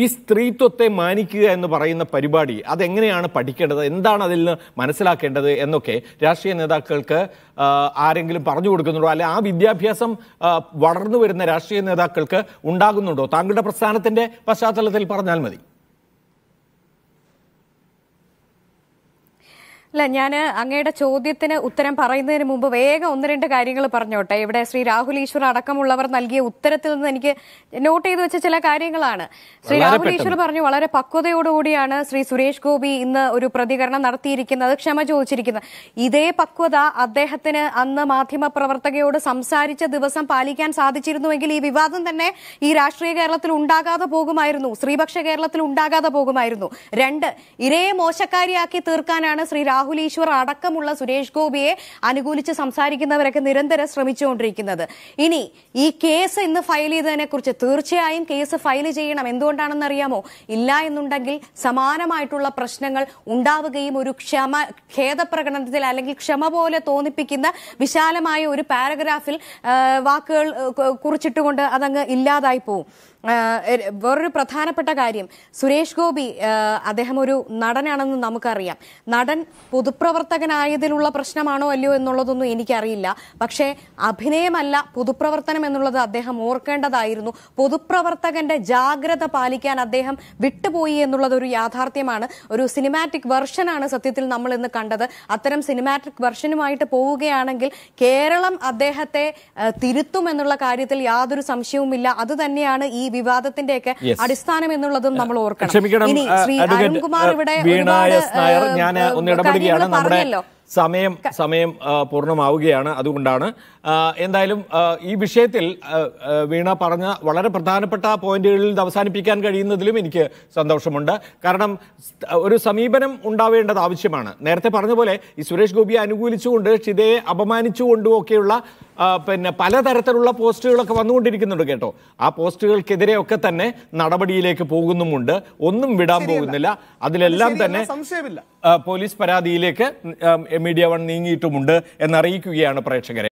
ഈ സ്ത്രീത്വത്തെ മാനിക്കുക എന്ന് പറയുന്ന പരിപാടി അതെങ്ങനെയാണ് പഠിക്കേണ്ടത് എന്താണ് അതിൽ നിന്ന് മനസ്സിലാക്കേണ്ടത് എന്നൊക്കെ രാഷ്ട്രീയ നേതാക്കൾക്ക് ആരെങ്കിലും പറഞ്ഞു കൊടുക്കുന്നുണ്ടോ അല്ലെ ആ വിദ്യാഭ്യാസം വളർന്നു വരുന്ന രാഷ്ട്രീയ നേതാക്കൾക്ക് ഉണ്ടാകുന്നുണ്ടോ താങ്കളുടെ പ്രസ്ഥാനത്തിൻ്റെ പശ്ചാത്തലത്തിൽ പറഞ്ഞാൽ മതി അല്ല ഞാൻ അങ്ങയുടെ ചോദ്യത്തിന് ഉത്തരം പറയുന്നതിന് മുമ്പ് വേഗം ഒന്ന് രണ്ട് കാര്യങ്ങൾ പറഞ്ഞോട്ടെ ഇവിടെ ശ്രീ രാഹുൽ ഈശ്വർ അടക്കമുള്ളവർ നൽകിയ ഉത്തരത്തിൽ നിന്ന് എനിക്ക് നോട്ട് ചെയ്തു വെച്ച ചില കാര്യങ്ങളാണ് ശ്രീ രാഹുൽ ഈശ്വർ പറഞ്ഞു വളരെ പക്വതയോടുകൂടിയാണ് ശ്രീ സുരേഷ് ഗോപി ഇന്ന് ഒരു പ്രതികരണം നടത്തിയിരിക്കുന്നത് ക്ഷമ ചോദിച്ചിരിക്കുന്നത് ഇതേ പക്വത അദ്ദേഹത്തിന് അന്ന് മാധ്യമപ്രവർത്തകയോട് സംസാരിച്ച ദിവസം പാലിക്കാൻ സാധിച്ചിരുന്നുവെങ്കിൽ ഈ വിവാദം തന്നെ ഈ രാഷ്ട്രീയ കേരളത്തിൽ ഉണ്ടാകാതെ പോകുമായിരുന്നു ശ്രീപക്ഷ കേരളത്തിൽ ഉണ്ടാകാതെ പോകുമായിരുന്നു രണ്ട് ഇരയെ മോശക്കാരിയാക്കി തീർക്കാനാണ് ശ്രീ രാഹുൽ രാഹുൽ ഈശ്വർ അടക്കമുള്ള സുരേഷ് ഗോപിയെ അനുകൂലിച്ച് സംസാരിക്കുന്നവരൊക്കെ നിരന്തരം ശ്രമിച്ചുകൊണ്ടിരിക്കുന്നത് ഇനി ഈ കേസ് ഇന്ന് ഫയൽ ചെയ്തതിനെ കുറിച്ച് തീർച്ചയായും കേസ് ഫയൽ ചെയ്യണം എന്തുകൊണ്ടാണെന്ന് അറിയാമോ ഇല്ല എന്നുണ്ടെങ്കിൽ സമാനമായിട്ടുള്ള പ്രശ്നങ്ങൾ ഉണ്ടാവുകയും ഒരു ക്ഷമ ഖേദപ്രകടനത്തിൽ അല്ലെങ്കിൽ ക്ഷമ പോലെ തോന്നിപ്പിക്കുന്ന വിശാലമായ ഒരു പാരഗ്രാഫിൽ വാക്കുകൾ കുറിച്ചിട്ടുകൊണ്ട് അതങ്ങ് ഇല്ലാതായി പോവും വേറൊരു പ്രധാനപ്പെട്ട കാര്യം സുരേഷ് ഗോപി അദ്ദേഹം ഒരു നടനാണെന്ന് നമുക്കറിയാം നടൻ പൊതുപ്രവർത്തകനായതിലുള്ള പ്രശ്നമാണോ അല്ലയോ എന്നുള്ളതൊന്നും എനിക്കറിയില്ല പക്ഷേ അഭിനയമല്ല പൊതുപ്രവർത്തനം എന്നുള്ളത് അദ്ദേഹം ഓർക്കേണ്ടതായിരുന്നു പൊതുപ്രവർത്തകന്റെ ജാഗ്രത പാലിക്കാൻ അദ്ദേഹം വിട്ടുപോയി എന്നുള്ളത് ഒരു യാഥാർത്ഥ്യമാണ് ഒരു സിനിമാറ്റിക് വെർഷനാണ് സത്യത്തിൽ നമ്മൾ ഇന്ന് കണ്ടത് അത്തരം സിനിമാറ്റിക് വെർഷനുമായിട്ട് പോവുകയാണെങ്കിൽ കേരളം അദ്ദേഹത്തെ തിരുത്തും എന്നുള്ള കാര്യത്തിൽ യാതൊരു സംശയവുമില്ല അത് തന്നെയാണ് ഈ വിവാദത്തിന്റെയൊക്കെ അടിസ്ഥാനം എന്നുള്ളതും നമ്മൾ ഓർക്കണം ഇനി ശ്രീ അരുൺകുമാർ ഇവിടെ ഒരുപാട് ശരിയാണ് നമ്മുടെ സമയം സമയം പൂർണ്ണമാവുകയാണ് അതുകൊണ്ടാണ് എന്തായാലും ഈ വിഷയത്തിൽ വീണ പറഞ്ഞ വളരെ പ്രധാനപ്പെട്ട പോയിന്റുകളിൽ അവസാനിപ്പിക്കാൻ കഴിയുന്നതിലും എനിക്ക് സന്തോഷമുണ്ട് കാരണം ഒരു സമീപനം ഉണ്ടാവേണ്ടത് ആവശ്യമാണ് നേരത്തെ പറഞ്ഞ പോലെ ഈ സുരേഷ് ഗോപിയെ അനുകൂലിച്ചുകൊണ്ട് ഷിതയെ അപമാനിച്ചുകൊണ്ടും ഒക്കെയുള്ള പിന്നെ പലതരത്തിലുള്ള പോസ്റ്റുകളൊക്കെ വന്നുകൊണ്ടിരിക്കുന്നുണ്ട് കേട്ടോ ആ ഒക്കെ തന്നെ നടപടിയിലേക്ക് പോകുന്നുമുണ്ട് ഒന്നും വിടാൻ പോകുന്നില്ല അതിലെല്ലാം തന്നെ പോലീസ് പരാതിയിലേക്ക് മീഡിയ വൺ നീങ്ങിയിട്ടുമുണ്ട് എന്നറിയിക്കുകയാണ് പ്രേക്ഷകരെ